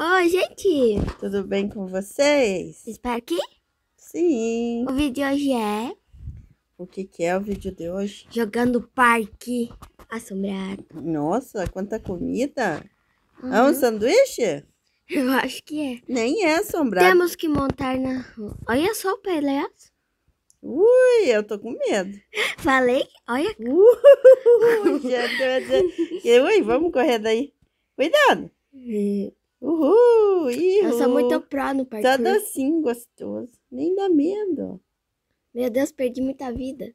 Oi, gente! Tudo bem com vocês? Espero que sim. O vídeo de hoje é. O que, que é o vídeo de hoje? Jogando parque assombrado. Nossa, quanta comida! Uhum. É um uhum. sanduíche? Eu acho que é. Nem é assombrado. Temos que montar na. rua. Olha só o palhaço. Ui, eu tô com medo. Falei? Olha. Ui, já, já, Ui, vamos correr daí. Cuidado. Uhum. Uhul! Ihu. Eu sou muito pró no parkour. assim, gostoso. Nem dá medo. Meu Deus, perdi muita vida.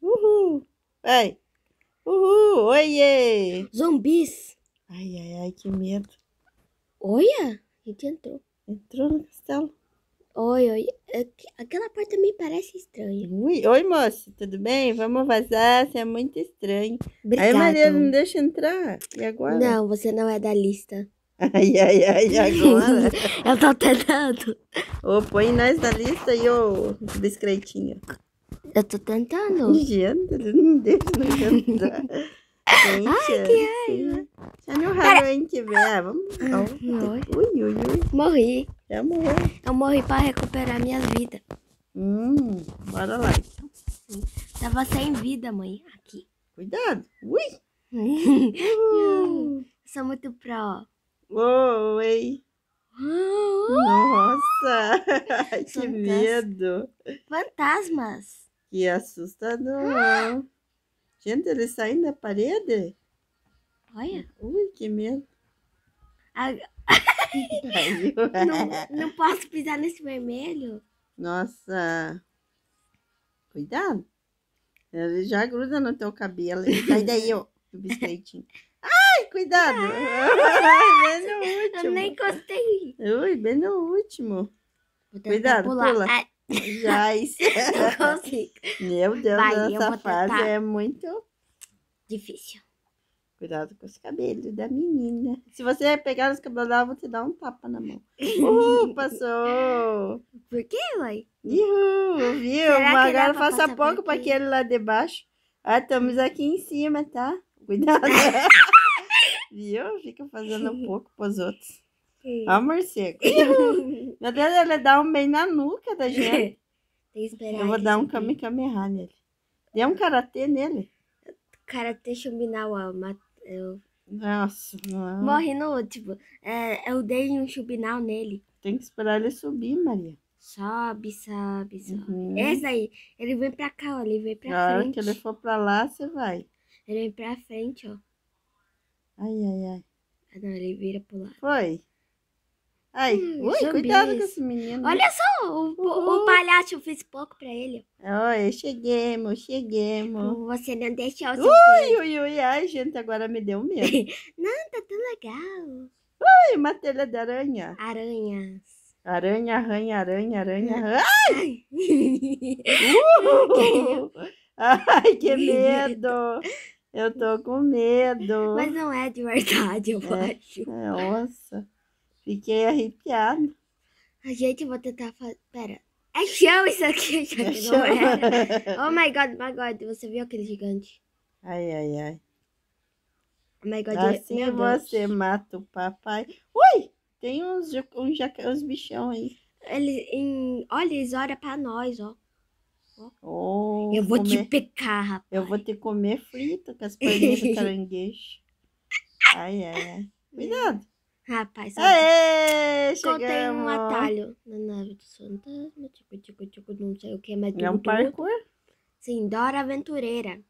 Uhul! Ai! Uhul! Oiê! Zumbis! Ai, ai, ai, que medo. Olha! A gente entrou. Entrou no castelo. Oi, oi. É aquela porta me parece estranha. Ui, oi, moço, tudo bem? Vamos vazar, você é muito estranho. Obrigada. Aí Maria não deixa entrar. E agora? Não, você não é da lista. Ai, ai, ai, agora. eu tô até dando. Ô, põe nós na lista aí, ô, biscretinha. Eu tô tentando. Janta, não deixa não jantar. Gente, ai, que é raiva. Assim. Já no raro a gente Ah, vamos. Oh, ui, ui, ui. Morri. Já morreu. Eu morri pra recuperar minha vida Hum, bora lá. Então. Tava sem vida, mãe. Aqui. Cuidado. Ui. uh. Sou muito pró. Oi! Nossa! que medo! Fantasmas! Que assustador! Ah! Gente, eles saem da parede? Olha! Ui, que medo! não, não posso pisar nesse vermelho? Nossa! Cuidado! Ele já gruda no teu cabelo. Sai daí, ó, O biscoitinho cuidado. Ah, bem no último. Eu nem encostei. Ui, bem no último. Cuidado, pular. pula. Ah. Já, isso. Não consigo. Meu Deus, Vai, essa fase é muito... Difícil. Cuidado com os cabelos da menina. Se você pegar os cabelos dela, vou te dar um tapa na mão. Uhul, passou! Por quê, mãe? Uhul, viu? Agora faça pouco para aquele lá de baixo. Ah, estamos aqui em cima, tá? Cuidado. Viu? Fica fazendo um pouco pros outros. Ó, morcego. Meu Deus, ele dá um bem na nuca da gente. Eu vou dar um kame kamehameha nele. Dê um karatê nele. Karatê Shubinawa. Eu... Nossa, não. Morre no último. É, eu é dei um chubinal nele. Tem que esperar ele subir, Maria. Sobe, sobe, sobe. Uhum. Esse aí, ele vem pra cá, ó. Ele vem pra frente. Na hora que ele for pra lá, você vai. Ele vem pra frente, ó. Ai, ai, ai. Agora ele vira pro lado. Foi. Ai, hum, ui, cuidado com esse menino. Olha só, o, o, o palhaço fez pouco pra ele. Oi, cheguemos, cheguemos. Você não deixa o seu Ui, filho. ui, ui, ai, gente, agora me deu medo. não, tá tão legal. Ui, uma telha de aranha. Aranhas. Aranha, aranha, aranha, aranha. Ai! Uhul. É? Ai, que medo! Eu tô com medo. Mas não é de verdade, eu é, acho. É, Nossa, fiquei arrepiada. A gente vai tentar fazer. Pera. É chão isso aqui, já é que não é. Oh my god, my god, você viu aquele gigante? Ai, ai, ai. Oh my god, assim meu você Deus. mata o papai. Ui, tem uns, uns, uns bichão aí. Eles, em, olha, eles olham pra nós, ó. Oh, eu vou comer, te pecar, rapaz. Eu vou te comer frito com as perninhas do caranguejo. Ai, ai, ai. Cuidado. Rapaz, Aê, contei um atalho na nave do fantasma, tipo, tipo, tipo, não sei o que, mas tudo, É um parkour? Sim, Dora Aventureira.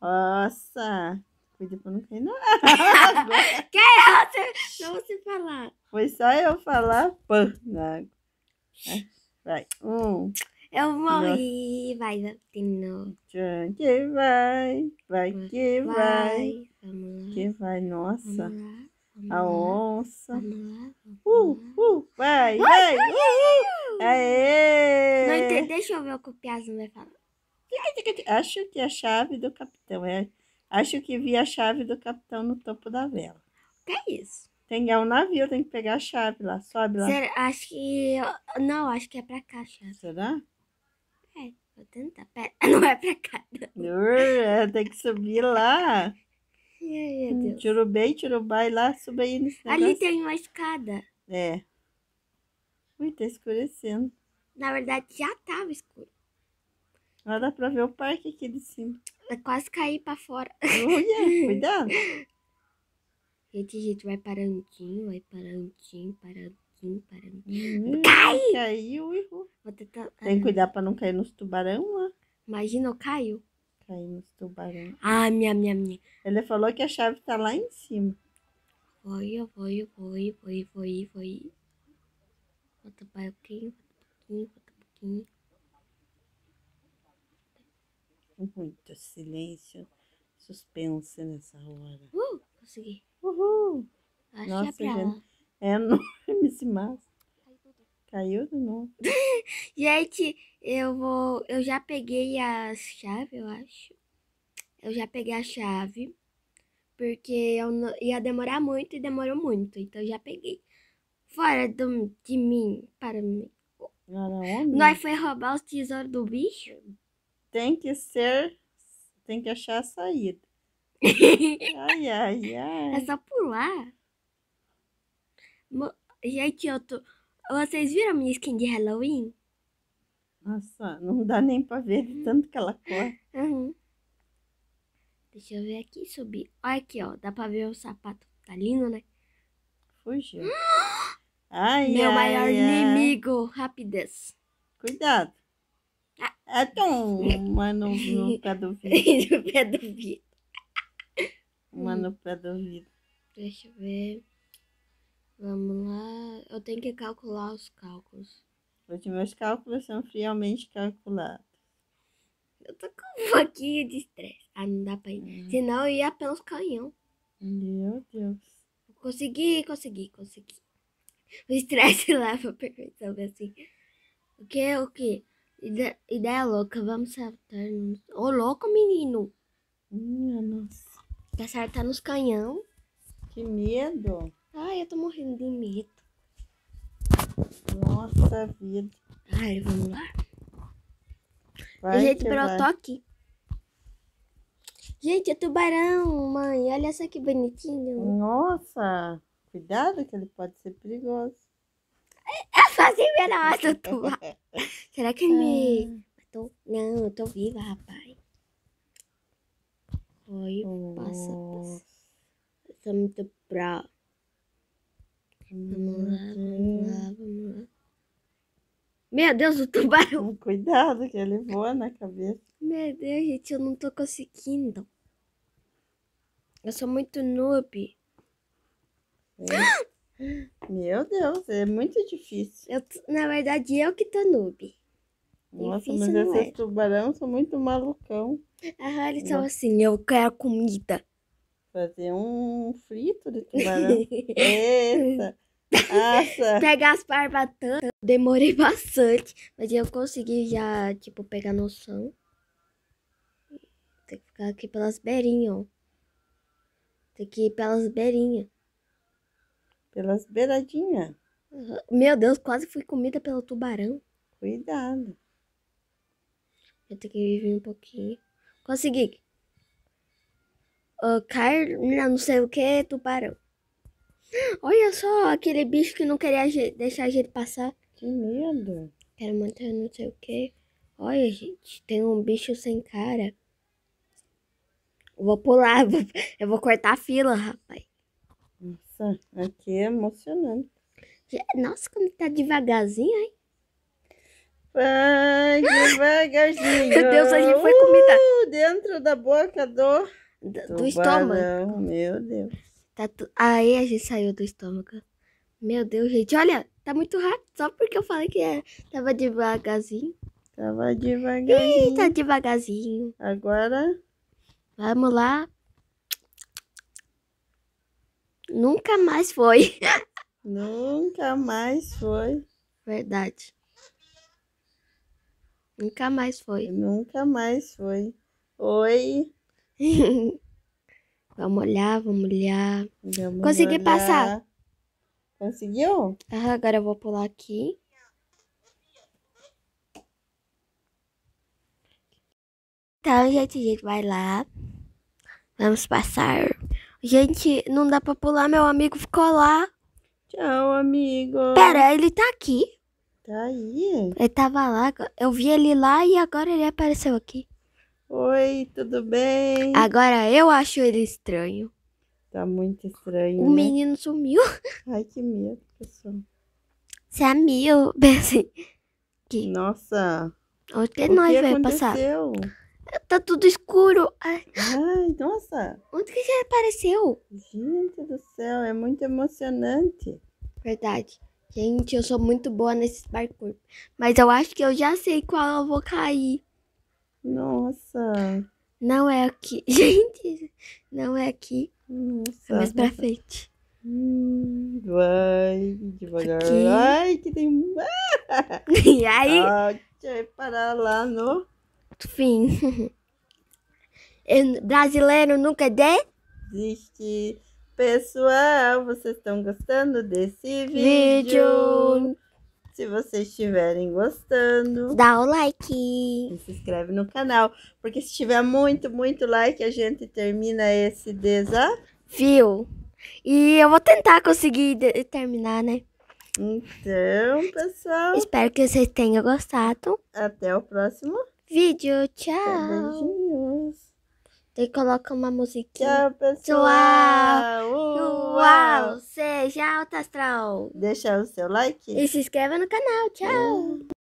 Nossa, cuida tipo, pra não cair na água. que é você? Não você falar. Foi só eu falar, pã, na água. Vai, um... Eu morri vai, Valentino. Que vai, vai hum, que vai. vai. Vamos lá. Que vai, nossa. Vamos lá, a onça. Vamos uh uh, uh, uh, vai, vai. Uh, uh. Aê! Não entendi, deixa eu ver o que o Piazão vai falar. Acho que a chave do capitão é. Acho que vi a chave do capitão no topo da vela. Que é isso? Tem é um navio, tem que pegar a chave lá, sobe lá. Será? Acho que. Não, acho que é pra cá a chave. Será? Vou tentar. Pera, não é pra cá. Não. tem que subir lá. Ai, hum, bem Deus. Churubei, lá, suba aí no negócio. Ali tem uma escada. É. Ui, tá escurecendo. Na verdade, já tava escuro. lá dá pra ver o parque aqui de cima. Eu quase caí pra fora. Olha, cuidado. Gente, gente, vai parantinho, vai parandinho, caindo, Hum, Cai! Caiu, errou. Vou tentar. Tem que ah. cuidar pra não cair nos tubarão lá. Imagina, eu caio. Caiu nos tubarão. Ah, minha, minha, minha. Ele falou que a chave tá lá em cima. Foi, foi, foi, foi, foi, foi. Volta um pouquinho, volta um pouquinho, volta um pouquinho. Muito silêncio, suspense nessa hora. Uh, consegui. Uhul! Nossa, gente é Massa. Caiu de novo. Gente, eu vou. Eu já peguei a chave, eu acho. Eu já peguei a chave. Porque eu não, ia demorar muito e demorou muito. Então eu já peguei. Fora do, de mim, para mim. Nós foi roubar os tesouros do bicho? Tem que ser. Tem que achar a saída. ai, ai, ai. É só pular. Gente, eu tô. Vocês viram minha skin de Halloween? Nossa, não dá nem pra ver uhum. tanto que ela corre. Uhum. Deixa eu ver aqui subir. Olha aqui, ó. Dá pra ver o sapato. Tá lindo, né? Fugiu. ai, Meu ai, maior ai. inimigo. Rapidez. Cuidado. Ah. É tão mano no pé do vidro. no pé do vidro. no pé do vidro. Deixa eu ver. Vamos lá. Eu tenho que calcular os cálculos. Os meus cálculos são friamente calculados. Eu tô com um pouquinho de estresse. Ah, não dá pra ir. Hum. Senão eu ia pelos canhão. Meu Deus. Consegui, consegui, consegui. O estresse leva a perfeição, assim. O que, é o que? Ideia, ideia louca, vamos saltar nos... Ô, oh, louco, menino! Minha nossa. Quer saltar nos canhão? Que medo! Ai, eu tô morrendo de medo. Nossa vida. Ai, vamos lá. Vai gente, brotou o aqui. Gente, é tubarão, mãe. Olha só que bonitinho. Nossa, cuidado que ele pode ser perigoso. É, é fácil virar essa tubarão. Será que ele me ah. matou? Não, eu tô viva, rapaz. Oi, passa, passa. Eu sou muito bravo. Vamos lá, vamos lá, vamos lá. Meu Deus, o tubarão. Cuidado que ele voa na cabeça. Meu Deus, gente, eu não tô conseguindo. Eu sou muito noob. É. Meu Deus, é muito difícil. Eu, na verdade, eu que tô noob. Nossa, difícil mas esses é. tubarão são muito malucão. Ah, eles são assim, eu quero comida. Fazer um frito de tubarão. Eita! Nossa. pegar as barbatanas. Demorei bastante, mas eu consegui já, tipo, pegar noção. Tem que ficar aqui pelas beirinhas, ó. Tem que ir pelas beirinhas. Pelas beiradinhas. Uhum. Meu Deus, quase fui comida pelo tubarão. Cuidado. Eu tenho que viver um pouquinho. Consegui. Uh, Carla, não sei o que, tubarão. Olha só aquele bicho que não queria deixar a gente passar. Que medo. Quero manter não sei o que. Olha, gente, tem um bicho sem cara. Vou pular, vou, eu vou cortar a fila, rapaz. Nossa, aqui é emocionante. Nossa, como tá devagarzinho, hein? Vai devagarzinho. Meu Deus, a gente foi comida. Uh, dentro da boca do... Do, do estômago. Meu Deus. Tá tu... Aí a gente saiu do estômago. Meu Deus, gente, olha, tá muito rápido. Só porque eu falei que era, é, tava devagarzinho. Tava devagarzinho. Ih, tá devagarzinho. Agora. Vamos lá. Nunca mais foi. Nunca mais foi. Verdade. Nunca mais foi. Nunca mais foi. Oi. Vamos olhar, vamos olhar. Vamos Consegui olhar. passar. Conseguiu? Ah, agora eu vou pular aqui. Então, gente, a gente vai lá. Vamos passar. Gente, não dá pra pular, meu amigo ficou lá. Tchau, amigo. Pera, ele tá aqui. Tá aí. Ele tava lá, eu vi ele lá e agora ele apareceu aqui. Oi, tudo bem? Agora eu acho ele estranho. Tá muito estranho. O né? menino sumiu. Ai, que medo, pessoal. Sumiu, pensei. Que... Nossa. Onde que o nós que vai aconteceu? passar? Tá tudo escuro. Ai, Ai nossa. Onde que ele apareceu? Gente do céu, é muito emocionante. Verdade. Gente, eu sou muito boa nesses parkour. Mas eu acho que eu já sei qual eu vou cair. Nossa. Não é aqui. Gente, não é aqui. Nossa. É mais pra nossa. frente. vai, devagar. Aqui. Ai, que tem. e aí? Ah, vai parar lá no. Fim. Eu, brasileiro nunca é desiste. Pessoal, vocês estão gostando desse vídeo? vídeo. Se vocês estiverem gostando, dá o like e se inscreve no canal, porque se tiver muito, muito like, a gente termina esse desafio. E eu vou tentar conseguir terminar, né? Então, pessoal, espero que vocês tenham gostado. Até o próximo vídeo. Tchau. Beijinho e coloca uma musiquinha. Tchau, pessoal! Uau! Uau! Seja alta astral! Deixa o seu like. E se inscreva no canal. Tchau! Uau.